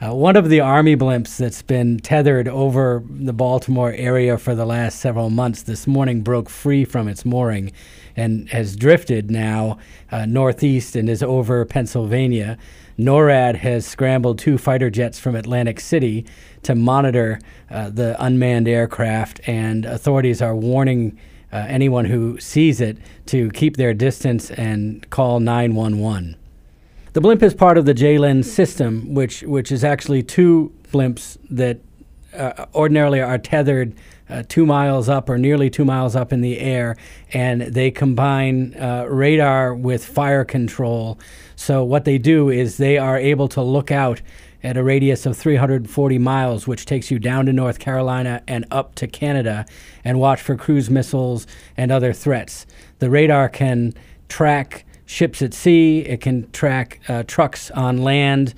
Uh, one of the Army blimps that's been tethered over the Baltimore area for the last several months this morning broke free from its mooring and has drifted now uh, northeast and is over Pennsylvania. NORAD has scrambled two fighter jets from Atlantic City to monitor uh, the unmanned aircraft, and authorities are warning. Uh, anyone who sees it to keep their distance and call 911. The blimp is part of the JLEN system, which which is actually two blimps that uh, ordinarily are tethered uh, two miles up or nearly two miles up in the air, and they combine uh, radar with fire control. So what they do is they are able to look out at a radius of 340 miles, which takes you down to North Carolina and up to Canada, and watch for cruise missiles and other threats. The radar can track ships at sea, it can track uh, trucks on land,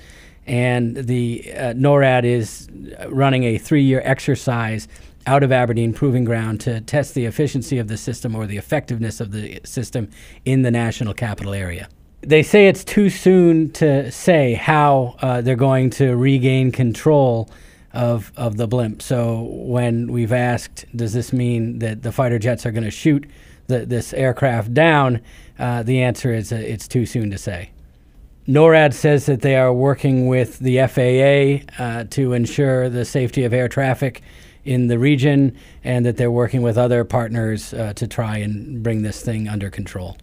and the uh, NORAD is running a three year exercise out of Aberdeen Proving Ground to test the efficiency of the system or the effectiveness of the system in the national capital area. They say it's too soon to say how uh, they're going to regain control of, of the blimp. So when we've asked, does this mean that the fighter jets are going to shoot the, this aircraft down? Uh, the answer is uh, it's too soon to say. NORAD says that they are working with the FAA uh, to ensure the safety of air traffic in the region and that they're working with other partners uh, to try and bring this thing under control.